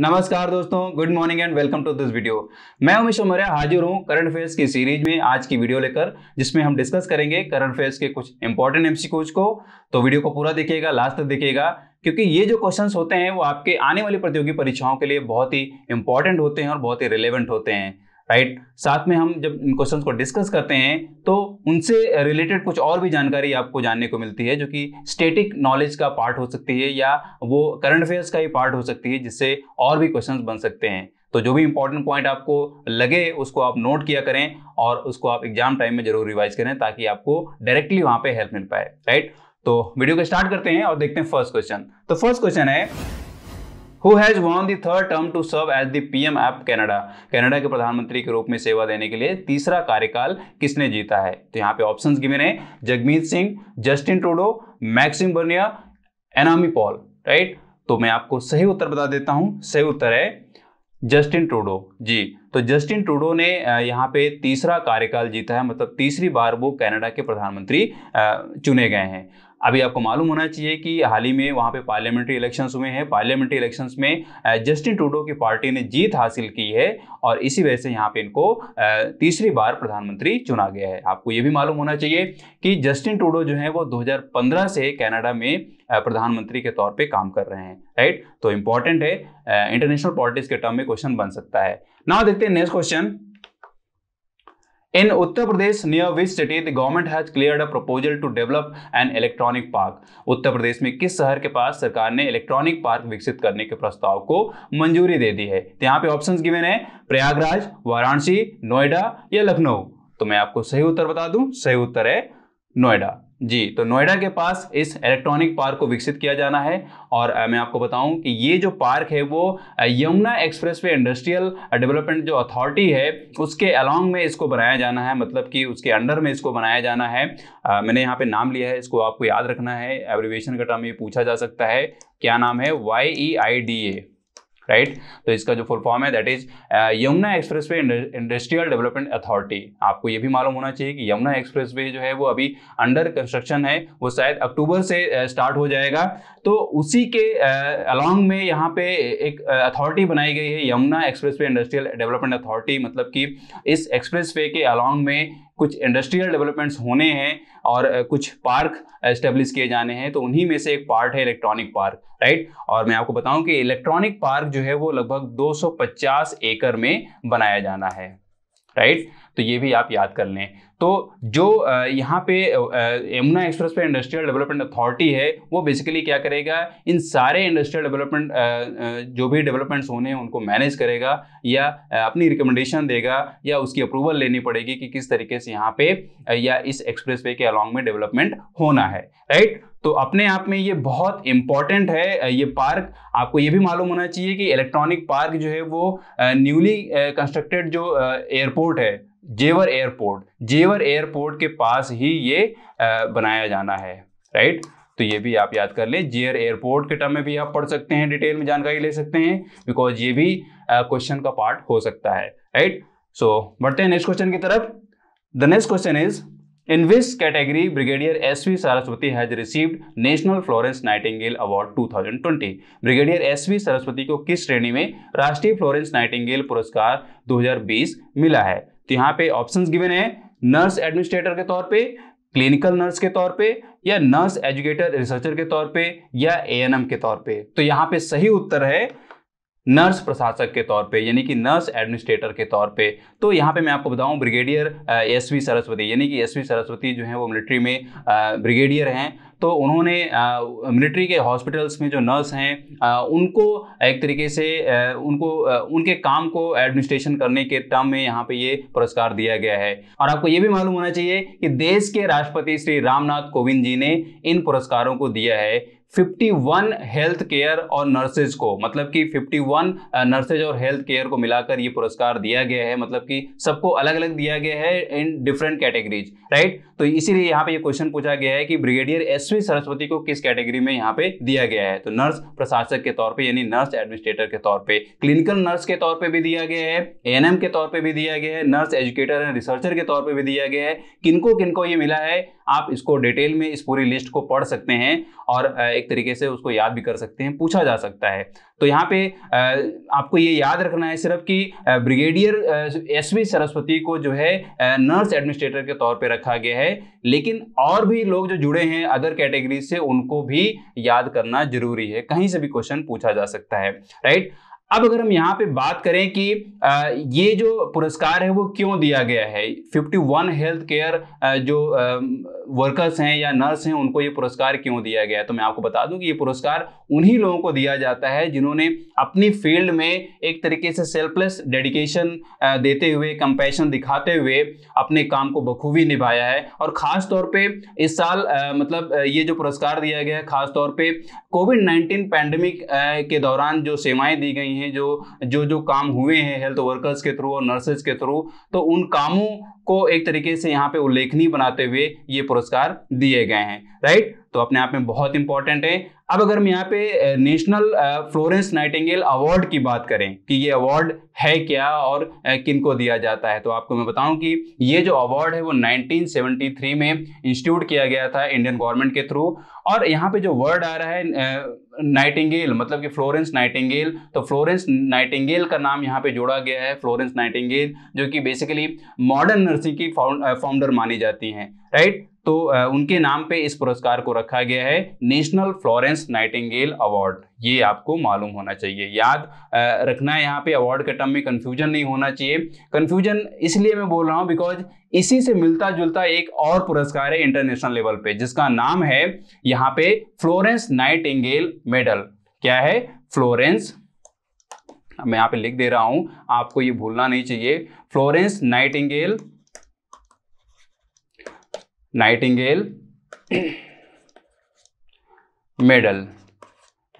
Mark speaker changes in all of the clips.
Speaker 1: नमस्कार दोस्तों good morning and welcome to this video मैं उमेश मौर्य हाजिर हूं करंट अफेयर्स की सीरीज में आज की वीडियो लेकर जिसमें हम डिस्कस करेंगे करंट अफेयर्स के कुछ इंपॉर्टेंट एमसीक्यूज को तो वीडियो को पूरा देखिएगा लास्ट तक देखिएगा क्योंकि ये जो क्वेश्चंस होते हैं वो आपके आने वाली प्रतियोगी परीक्षाओं के लिए बहुत ही इंपॉर्टेंट होते हैं और बहुत ही रिलेवेंट होते हैं राइट साथ में हम जब इन क्वेश्चन को डिस्कस करते हैं तो उनसे रिलेटेड कुछ और भी जानकारी आपको जानने को मिलती है जो कि स्टेटिक नॉलेज का पार्ट हो सकती है या वो करंट अफेयर्स का ही पार्ट हो सकती है जिससे और भी क्वेश्चन बन सकते हैं तो जो भी इंपॉर्टेंट पॉइंट आपको लगे उसको आप नोट किया करें और उसको आप एग्जाम टाइम में जरूर रिवाइज करें ताकि आपको डायरेक्टली वहां पे हेल्प मिल पाए राइट तो वीडियो को स्टार्ट करते हैं और देखते हैं फर्स्ट क्वेश्चन तो फर्स्ट क्वेश्चन है who has won the third term to serve as the P M of Canada Canada के प्रधानमंत्री के रूप में सेवा देने के लिए तीसरा कार्यकाल किसने जीता है तो यहाँ पे ऑप्शन गिवेन है Jagmeet Singh Justin Trudeau Maxime Bernier Annamie Paul right तो मैं आपको सही उत्तर बता देता हूँ सही उत्तर है जस्टिन ट्रूडो जी तो जस्टिन ट्रूडो ने यहाँ पे तीसरा कार्यकाल जीता है मतलब तीसरी बार वो कनाडा के प्रधानमंत्री चुने गए हैं अभी आपको मालूम होना चाहिए कि हाल ही में वहाँ पे पार्लियामेंट्री इलेक्शंस हुए हैं पार्लियामेंट्री इलेक्शंस में जस्टिन टूडो की पार्टी ने जीत हासिल की है और इसी वजह से यहाँ पे इनको तीसरी बार प्रधानमंत्री चुना गया है आपको ये भी मालूम होना चाहिए कि जस्टिन टूडो जो है वो 2015 से कनाडा में प्रधानमंत्री के तौर पर काम कर रहे हैं राइट तो इंपॉर्टेंट है इंटरनेशनल पॉलिटिक्स के टर्म में क्वेश्चन बन सकता है नाउ देखते हैं next question In Uttar Pradesh, near which city the government has cleared a proposal to develop an electronic park? Uttar Pradesh में किस शहर के पास सरकार ने इलेक्ट्रॉनिक पार्क विकसित करने के प्रस्ताव को मंजूरी दे दी है तो यहाँ पे ऑप्शंस गिवेन है प्रयागराज वाराणसी नोएडा या लखनऊ तो मैं आपको सही उत्तर बता दूं सही उत्तर है नोएडा जी तो नोएडा के पास इस इलेक्ट्रॉनिक पार्क को विकसित किया जाना है और मैं आपको बताऊं कि ये जो पार्क है वो यमुना एक्सप्रेसवे इंडस्ट्रियल डेवलपमेंट जो अथॉरिटी है उसके अलोंग में इसको बनाया जाना है मतलब कि उसके अंडर में इसको बनाया जाना है आ, मैंने यहाँ पे नाम लिया है इसको आपको याद रखना है एब्रिवेशन का टर्म ये पूछा जा सकता है क्या नाम है Y E I D A right right? तो इसका जो फुल फॉर्म है that is uh, Yamuna expressway industrial development authority आपको ये भी मालूम होना चाहिए कि यमुना एक्सप्रेस वे जो है वो अभी अंडर कंस्ट्रक्शन है वो शायद अक्टूबर से स्टार्ट uh, हो जाएगा तो उसी के अलॉन्ग uh, में यहाँ पे एक अथॉरिटी बनाई गई है Yamuna expressway industrial development authority मतलब कि इस एक्सप्रेस वे के अलॉन्ग में कुछ इंडस्ट्रियल डेवलपमेंट्स होने हैं और कुछ पार्क एस्टेब्लिश किए जाने हैं तो उन्हीं में से एक पार्ट है इलेक्ट्रॉनिक पार्क राइट और मैं आपको बताऊं कि इलेक्ट्रॉनिक पार्क जो है वो लगभग 250 एकड़ में बनाया जाना है राइट तो ये भी आप याद कर लें तो जो यहाँ पे यमुना एक्सप्रेस पे इंडस्ट्रियल डेवलपमेंट अथॉरिटी है वो बेसिकली क्या करेगा इन सारे इंडस्ट्रियल डेवलपमेंट जो भी डेवलपमेंट्स होने हैं उनको मैनेज करेगा या अपनी रिकमेंडेशन देगा या उसकी अप्रूवल लेनी पड़ेगी कि किस तरीके से यहाँ पे या इस एक्सप्रेस वे के अलॉन्ग में डेवलपमेंट होना है राइट तो अपने आप में ये बहुत इंपॉर्टेंट है ये पार्क आपको ये भी मालूम होना चाहिए कि इलेक्ट्रॉनिक पार्क जो है वो न्यूली कंस्ट्रक्टेड जो एयरपोर्ट है जेवर एयरपोर्ट जेवर एयरपोर्ट के पास ही ये बनाया जाना है राइट तो ये भी आप याद कर लें जेयर एयरपोर्ट के टर्म में भी आप पढ़ सकते हैं डिटेल में जानकारी ले सकते हैं बिकॉज ये भी क्वेश्चन का पार्ट हो सकता है राइट सो so, बढ़ते हैं नेक्स्ट क्वेश्चन की तरफ the next question is In which category Brigadier S.V. Saraswati has received National Florence Nightingale Award 2020? Brigadier S.V. Saraswati को किस श्रेणी में राष्ट्रीय फ्लोरेंस नाइटिंगेल पुरस्कार 2020 मिला है तो यहाँ पे ऑप्शंस गिवन है नर्स एडमिनिस्ट्रेटर के तौर पे क्लिनिकल नर्स के तौर पे या नर्स एजुकेटर रिसर्चर के तौर पे या एएनएम के तौर पे तो यहाँ पे सही उत्तर है नर्स प्रशासक के तौर पे यानी कि नर्स एडमिनिस्ट्रेटर के तौर पे तो यहाँ पे मैं आपको बताऊँ ब्रिगेडियर एस वी सरस्वती यानी कि एस वी सरस्वती जो है वो मिलिट्री में ब्रिगेडियर हैं तो उन्होंने मिलिट्री के हॉस्पिटल्स में जो नर्स हैं उनको एक तरीके से उनको उनके काम को एडमिनिस्ट्रेशन करने के टर्म में यहाँ पे ये पुरस्कार दिया गया है और आपको ये भी मालूम होना चाहिए कि देश के राष्ट्रपति श्री रामनाथ कोविंद जी ने इन पुरस्कारों को दिया है 51 हेल्थ केयर और नर्सेज को मतलब कि 51 नर्सेज uh, और हेल्थ केयर को मिलाकर ये पुरस्कार दिया गया है मतलब कि सबको अलग अलग दिया गया है इन डिफरेंट कैटेगरीज राइट तो इसीलिए यहाँ पे ये क्वेश्चन पूछा गया है कि ब्रिगेडियर एस वी सरस्वती को किस कैटेगरी में यहाँ पे दिया गया है तो नर्स प्रशासक के तौर पर यानी नर्स एडमिनिस्ट्रेटर के तौर पर क्लिनिकल नर्स के तौर पर भी दिया गया है ए के तौर पर भी दिया गया है नर्स एजुकेटर एंड रिसर्चर के तौर पर भी दिया गया है किनको किनको ये मिला है आप इसको डिटेल में इस पूरी लिस्ट को पढ़ सकते हैं और uh, एक एक तरीके से उसको याद भी कर सकते हैं पूछा जा सकता है तो यहाँ पे आपको ये याद रखना है सिर्फ कि ब्रिगेडियर एस वी सरस्वती को जो है नर्स एडमिनिस्ट्रेटर के तौर पे रखा गया है लेकिन और भी लोग जो जुड़े हैं अदर कैटेगरी से उनको भी याद करना जरूरी है कहीं से भी क्वेश्चन पूछा जा सकता है राइट अब अगर हम यहाँ पे बात करें कि ये जो पुरस्कार है वो क्यों दिया गया है 51 हेल्थ केयर जो वर्कर्स हैं या नर्स हैं उनको ये पुरस्कार क्यों दिया गया है तो मैं आपको बता दूं कि ये पुरस्कार उन्हीं लोगों को दिया जाता है जिन्होंने अपनी फील्ड में एक तरीके से सेल्फलेस डेडिकेशन देते हुए कंपेशन दिखाते हुए अपने काम को बखूबी निभाया है और ख़ास तौर पर इस साल मतलब ये जो पुरस्कार दिया गया है ख़ास तौर पर कोविड नाइन्टीन पैंडमिक के दौरान जो सेवाएँ दी गई रही हैं जो जो जो काम हुए हैं हेल्थ वर्कर्स के थ्रू और नर्सेज के थ्रू तो उन कामों को एक तरीके से यहाँ पे उल्लेखनीय बनाते हुए ये पुरस्कार दिए गए हैं राइट तो अपने आप में बहुत इंपॉर्टेंट है अब अगर हम यहाँ पे नेशनल फ्लोरेंस नाइटिंगेल अवार्ड की बात करें कि ये अवार्ड है क्या और किन को दिया जाता है तो आपको मैं बताऊं कि ये जो अवार्ड है वो 1973 में इंस्टीट्यूट किया गया था इंडियन गवर्नमेंट के थ्रू और यहाँ पे जो वर्ड आ रहा है नाइटिंगेल मतलब कि फ्लोरेंस नाइटिंगेल तो फ्लोरेंस नाइटिंगेल का नाम यहाँ पे जोड़ा गया है फ्लोरेंस नाइटिंगेल जो कि बेसिकली मॉडर्न नर्सिंग की फाउंडर मानी जाती हैं राइट तो उनके नाम पे इस पुरस्कार को रखा गया है नेशनल फ्लोरेंस नाइटिंगेल अवार्ड ये आपको मालूम होना चाहिए याद रखना है यहाँ पे अवार्ड के टर्म में कन्फ्यूजन नहीं होना चाहिए कन्फ्यूजन इसलिए मैं बोल रहा हूँ बिकॉज इसी से मिलता जुलता एक और पुरस्कार है इंटरनेशनल लेवल पे जिसका नाम है यहाँ पे फ्लोरेंस नाइट मेडल क्या है फ्लोरेंस मैं यहां पे लिख दे रहा हूं आपको ये भूलना नहीं चाहिए Florence Nightingale Nightingale medal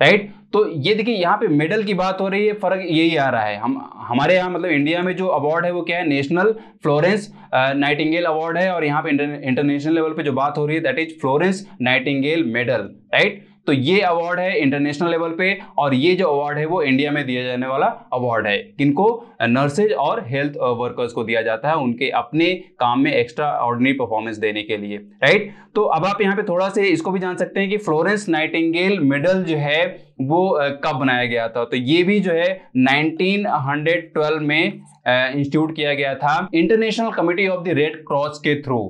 Speaker 1: right तो ये देखिए यहाँ पे मेडल की बात हो रही है फर्क यही आ रहा है हम हमारे यहाँ मतलब इंडिया में जो अवार्ड है वो क्या है नेशनल फ्लोरेंस नाइटिंगेल अवार्ड है और यहाँ पे इंटरनेशनल लेवल पे जो बात हो रही है that is Florence Nightingale medal right तो ये अवार्ड है इंटरनेशनल लेवल पे और ये जो अवार्ड है वो इंडिया में दिया जाने वाला अवार्ड है किनको नर्सेज और हेल्थ वर्कर्स uh, को दिया जाता है उनके अपने काम में एक्स्ट्रा ऑर्डनरी परफॉर्मेंस देने के लिए राइट तो अब आप यहाँ पे थोड़ा से इसको भी जान सकते हैं कि फ्लोरेंस नाइटिंगेल मेडल जो है वो uh, कब बनाया गया था तो ये भी जो है 1912 में इंस्टीट्यूट uh, किया गया था international committee of the red cross के थ्रू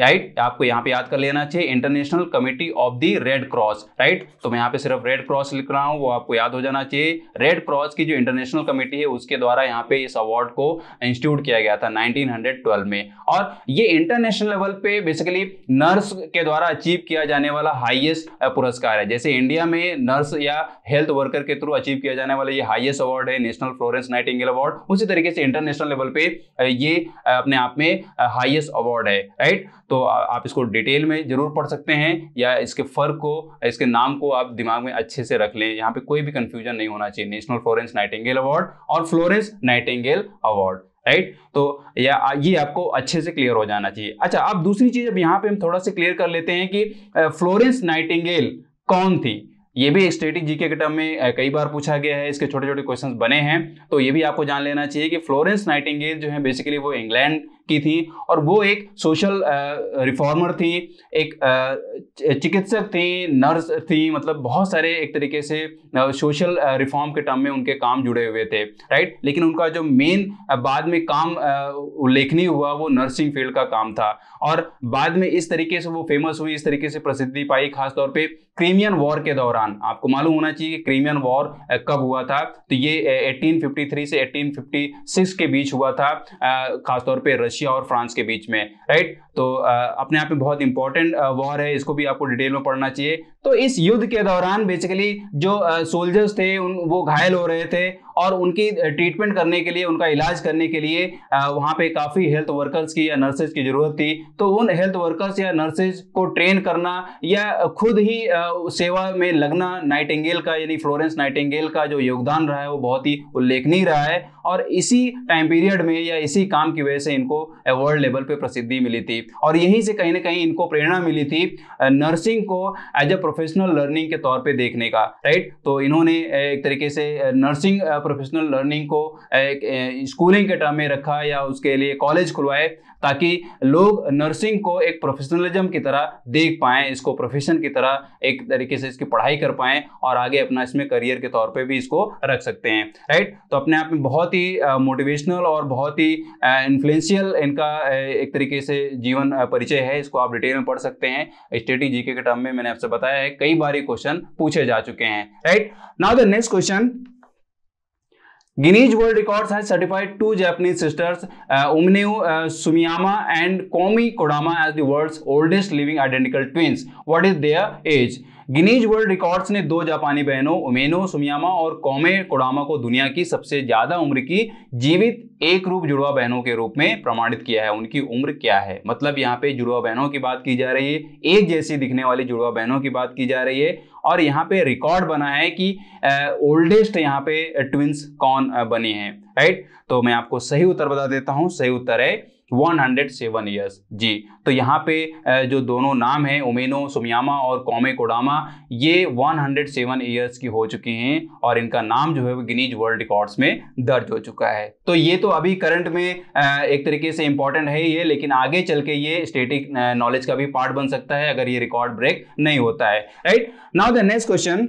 Speaker 1: राइट आपको यहाँ पे याद कर लेना चाहिए international committee of the red cross right तो मैं यहाँ पे सिर्फ रेड क्रॉस लिख रहा हूँ वो आपको याद हो जाना चाहिए रेड क्रॉस की जो इंटरनेशनल कमेटी है उसके द्वारा यहाँ पे इस अवार्ड को इंस्टीट्यूट किया गया था 1912 में और ये इंटरनेशनल लेवल पे बेसिकली नर्स के द्वारा अचीव किया जाने वाला हाइएस्ट पुरस्कार है जैसे इंडिया में नर्स या हेल्थ वर्कर के थ्रू अचीव किया जाने वाला ये हाइएस्ट अवार्ड है नेशनल फ्लोरेंस नाइटिंगेल अवार्ड उसी तरीके से इंटरनेशनल लेवल पे ये अपने आप में हाइएस्ट अवार्ड है राइट तो आप इसको डिटेल में जरूर पढ़ सकते हैं या इसके फ़र्क को इसके नाम को आप दिमाग में अच्छे से रख लें यहाँ पे कोई भी कन्फ्यूजन नहीं होना चाहिए नेशनल फ्लोरेंस नाइटेंगेल अवार्ड और फ्लोरेंस नाइटेंगेल अवार्ड राइट तो या ये आपको अच्छे से क्लियर हो जाना चाहिए अच्छा अब दूसरी चीज़ अब यहाँ पे हम थोड़ा सा क्लियर कर लेते हैं कि फ्लोरेंस नाइटेंगेल कौन थी ये भी स्टेटिक जीके के टर्म में कई बार पूछा गया है इसके छोटे छोटे क्वेश्चंस बने हैं तो ये भी आपको जान लेना चाहिए कि फ्लोरेंस नाइटिंगेल जो है बेसिकली वो इंग्लैंड की थी और वो एक सोशल रिफॉर्मर थी एक चिकित्सक थी नर्स थी मतलब बहुत सारे एक तरीके से सोशल रिफॉर्म के टर्म में उनके काम जुड़े हुए थे राइट लेकिन उनका जो मेन बाद में काम उल्लेखनीय हुआ वो नर्सिंग फील्ड का काम था और बाद में इस तरीके से वो फेमस हुई इस तरीके से प्रसिद्धि पाई खासतौर पर क्रीमियन वॉर के दौरान आपको मालूम होना चाहिए कि क्रीमियन वॉर कब हुआ था तो ये 1853 से 1856 के बीच हुआ था खासतौर पे रशिया रशिया और फ्रांस के बीच में राइट तो अपने आप में बहुत इंपॉर्टेंट वॉर है इसको भी आपको डिटेल में पढ़ना चाहिए तो इस युद्ध के दौरान बेसिकली जो सोल्जर्स थे उन वो घायल हो रहे थे और उनकी ट्रीटमेंट करने के लिए उनका इलाज करने के लिए वहाँ पे काफ़ी हेल्थ वर्कर्स की या नर्सेज की ज़रूरत थी तो उन हेल्थ वर्कर्स या नर्सेज को ट्रेन करना या खुद ही सेवा में लगना नाइटेंगेल का यानी फ्लोरेंस नाइटेंगेल का जो योगदान रहा है वो बहुत ही उल्लेखनीय रहा है और इसी टाइम पीरियड में या इसी काम की वजह से इनको वर्ल्ड लेवल पे प्रसिद्धि मिली थी और यहीं से कहीं ना कहीं इनको प्रेरणा मिली थी नर्सिंग को एज अ प्रोफेशनल लर्निंग के तौर पे देखने का राइट तो इन्होंने एक तरीके से नर्सिंग प्रोफेशनल लर्निंग को एक स्कूलिंग के टर्म में रखा या उसके लिए कॉलेज खुलवाए ताकि लोग नर्सिंग को एक प्रोफेशनलिज्म की तरह देख पाएँ इसको प्रोफेशन की तरह एक तरीके से इसकी पढ़ाई कर पाएँ और आगे अपना इसमें करियर के तौर पर भी इसको रख सकते हैं राइट तो अपने आप में बहुत ही मोटिवेशनल और बहुत ही इन्फ्लुएंशियल इनका एक तरीके से जीवन परिचय है इसको आप डिटेल में पढ़ सकते हैं स्टेटी जीके के टर्म में मैंने आपसे बताया है कई बार ये क्वेश्चन पूछे जा चुके हैं right now the next question Guinness World Records has certified two Japanese sisters, uh, Umineu uh, Sumiyama and Komi Kodama as the world's oldest living identical twins. What is their age? Guinness world records ने दो जापानी बहनों उमेनो सुमियामा और कौमे कोडामा को दुनिया की सबसे ज्यादा उम्र की जीवित एक रूप जुड़वा बहनों के रूप में प्रमाणित किया है उनकी उम्र क्या है मतलब यहाँ पे जुड़वा बहनों की बात की जा रही है एक जैसी दिखने वाली जुड़वा बहनों की बात की जा रही है और यहाँ पे रिकॉर्ड बना है कि ओल्डेस्ट यहाँ पे ट्विंस कौन बने हैं राइट तो मैं आपको सही उत्तर बता देता हूँ सही उत्तर है 107 ईयर्स जी तो यहाँ पे जो दोनों नाम हैं उमेनो सुमियामा और कॉमे कोडामा ये 107 ईयर्स की हो चुकी हैं और इनका नाम जो है वो गिनीज वर्ल्ड रिकॉर्ड्स में दर्ज हो चुका है तो ये तो अभी करंट में एक तरीके से इंपॉर्टेंट है ये लेकिन आगे चल के ये स्टेटिक नॉलेज का भी पार्ट बन सकता है अगर ये रिकॉर्ड ब्रेक नहीं होता है right now the next question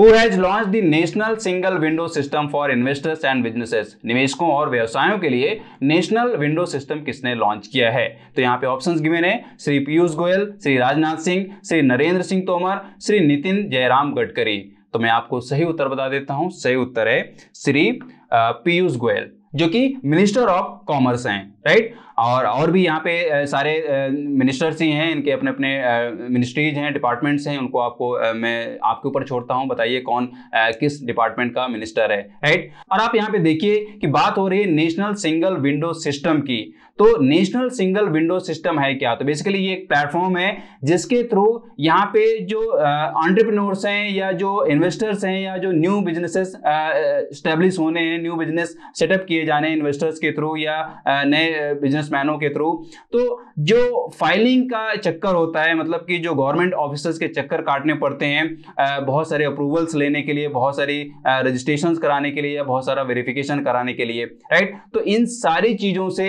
Speaker 1: who has launched the national single window system for investors and businesses निवेशकों और व्यवसायों के लिए नेशनल विंडो सिस्टम किसने लॉन्च किया है तो यहाँ पे options गिवे है श्री पीयूष गोयल श्री राजनाथ सिंह श्री नरेंद्र सिंह तोमर श्री नितिन जयराम गडकरी तो मैं आपको सही उत्तर बता देता हूँ सही उत्तर है श्री पीयूष गोयल जो कि मिनिस्टर ऑफ कॉमर्स हैं राइट और और भी यहाँ पे सारे मिनिस्टर्स ही हैं इनके अपने अपने मिनिस्ट्रीज हैं डिपार्टमेंट्स हैं उनको आपको मैं आपके ऊपर छोड़ता हूँ बताइए कौन किस डिपार्टमेंट का मिनिस्टर है राइट और आप यहाँ पे देखिए कि बात हो रही है नेशनल सिंगल विंडो सिस्टम की तो नेशनल सिंगल विंडो सिस्टम है क्या तो बेसिकली ये एक प्लेटफॉर्म है जिसके थ्रू यहाँ पे जो ऑन्टरप्रनोर्स हैं या जो इन्वेस्टर्स हैं या जो न्यू बिजनेसेस स्टेब्लिश होने हैं न्यू बिजनेस सेटअप किए जाने हैं इन्वेस्टर्स के थ्रू या नए बिजनेस के थ्रू तो जो फाइलिंग का चक्कर होता है मतलब कि जो गवर्नमेंट ऑफिसर्स के चक्कर काटने पड़ते हैं बहुत सारे अप्रूवल्स लेने के लिए बहुत सारी रजिस्ट्रेशन कराने के लिए या बहुत सारा वेरिफिकेशन कराने के लिए राइट तो इन सारी चीज़ों से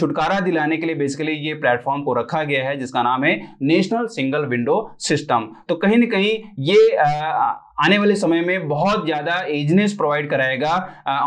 Speaker 1: छुटकारा दिलाने के लिए बेसिकली ये प्लेटफॉर्म को रखा गया है जिसका नाम है नेशनल सिंगल विंडो सिस्टम तो कहीं ना कहीं ये आ, आने वाले समय में बहुत ज़्यादा एजनेस प्रोवाइड कराएगा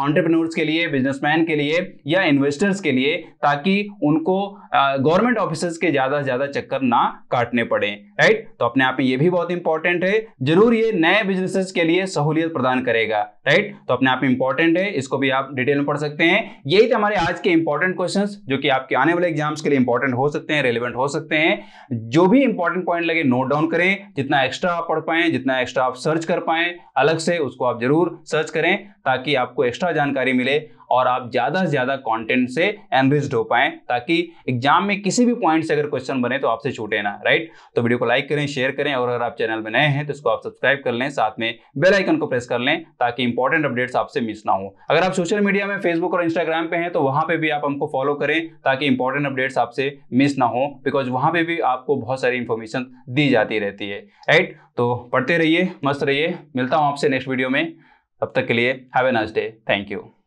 Speaker 1: ऑन्टरप्रनोर्स के लिए बिजनेसमैन के लिए या इन्वेस्टर्स के लिए ताकि उनको गवर्नमेंट ऑफिसर्स के ज़्यादा से ज़्यादा चक्कर ना काटने पड़े राइट तो अपने आप में ये भी बहुत इंपॉर्टेंट है जरूर ये नए बिजनेसेस के लिए सहूलियत प्रदान करेगा राइट तो अपने आप में इंपॉर्टेंट है इसको भी आप डिटेल में पढ़ सकते हैं यही थे हमारे आज के इंपॉर्टेंट क्वेश्चन जो कि आपके आने वाले एग्जाम्स के लिए इंपॉर्टेंट हो सकते हैं रेलिवेंट हो सकते हैं जो भी इंपॉर्टेंट पॉइंट लगे नोट डाउन करें जितना एक्स्ट्रा आप पढ़ पाए जितना एक्स्ट्रा आप सर्च कर पाएं अलग से उसको आप जरूर सर्च करें ताकि आपको एक्स्ट्रा जानकारी मिले और आप ज़्यादा से ज़्यादा कॉन्टेंट से एनरिस्ड हो पाए ताकि एग्जाम में किसी भी पॉइंट से अगर क्वेश्चन बने तो आपसे छूटे ना राइट तो वीडियो को लाइक करें शेयर करें और अगर आप चैनल में नए हैं तो इसको आप सब्सक्राइब कर लें साथ में बेल आइकन को प्रेस कर लें ताकि इंपॉर्टेंट अपडेट्स आपसे मिस ना हो अगर आप सोशल मीडिया में फेसबुक और इंस्टाग्राम पे हैं तो वहां पे भी आप हमको फॉलो करें ताकि इंपॉर्टेंट अपडेट्स आपसे मिस ना हो बिकॉज वहां पे भी आपको बहुत सारी इन्फॉर्मेशन दी जाती रहती है राइट तो पढ़ते रहिए मस्त रहिए मिलता हूँ आपसे नेक्स्ट वीडियो में तब तक के लिए have a nice day thank you